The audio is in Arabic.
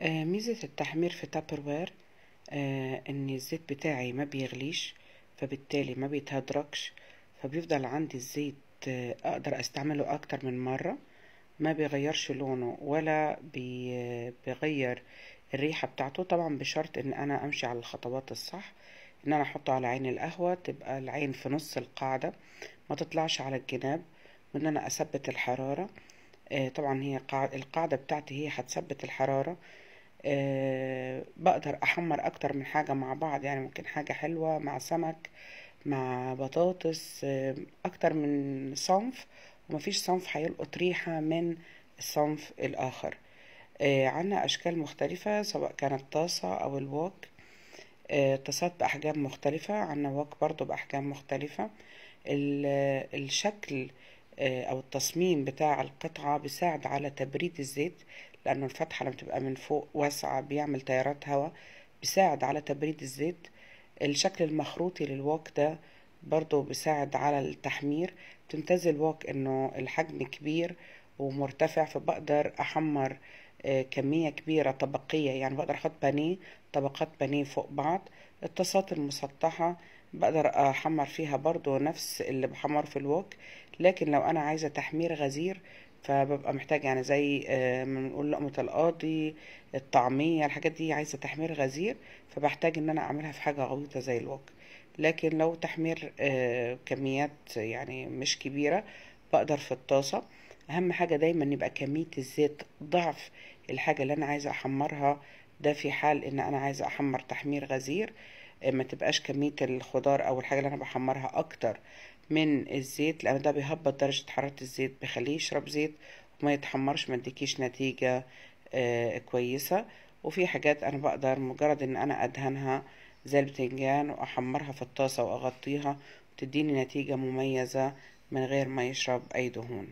آه، ميزة التحمير في تابروير آه ان الزيت بتاعي ما بيغليش فبالتالي ما بيتهدركش فبيفضل عندي الزيت آه اقدر استعمله اكتر من مرة ما بيغيرش لونه ولا بي آه، بيغير الريحة بتاعته طبعا بشرط ان انا امشي على الخطوات الصح ان انا احطه على عين القهوة تبقى العين في نص القاعدة ما تطلعش على الجناب وان انا اثبت الحرارة آه طبعا هي القاعدة بتاعتي هي هتثبت الحرارة آه، بقدر احمر اكتر من حاجة مع بعض يعني ممكن حاجة حلوة مع سمك مع بطاطس آه، اكتر من صنف ومفيش صنف هيلقط ريحة من الصنف الاخر آه، عنا اشكال مختلفة سواء كانت طاسة او الووك طاسات باحجام مختلفة عنا ووك برضو باحجام مختلفة الشكل آه، او التصميم بتاع القطعه بيساعد على تبريد الزيت لأن الفتحة لما تبقى من فوق واسعة بيعمل تيارات هواء بيساعد على تبريد الزيت الشكل المخروطي للواك ده برضو بيساعد على التحمير تمتاز الواك انه الحجم كبير ومرتفع فبقدر احمر آه، كمية كبيرة طبقية يعني بقدر أحط بانيه طبقات بانيه فوق بعض الطاسات المسطحة بقدر أحمر فيها برضو نفس اللي بحمره في الوك لكن لو أنا عايزة تحمير غزير فببقى محتاج يعني زي آه، ما نقول لقمة القاضي الطعمية الحاجات دي عايزة تحمير غزير فبحتاج إن أنا أعملها في حاجة غويطة زي الوك لكن لو تحمير آه، كميات يعني مش كبيرة بقدر في الطاسة اهم حاجة دايما يبقى كمية الزيت ضعف الحاجة اللي انا عايزة احمرها ده في حال ان انا عايزة احمر تحمير غزير آه، ما تبقاش كمية الخضار او الحاجة اللي انا بحمرها اكتر من الزيت لان ده بيهبط درجة حرارة الزيت بيخليه يشرب زيت وما يتحمرش ما يديكيش نتيجة آه، كويسة وفي حاجات انا بقدر مجرد ان انا ادهنها زي البتنجان واحمرها في الطاسة واغطيها وتديني نتيجة مميزة من غير ما يشرب اي دهون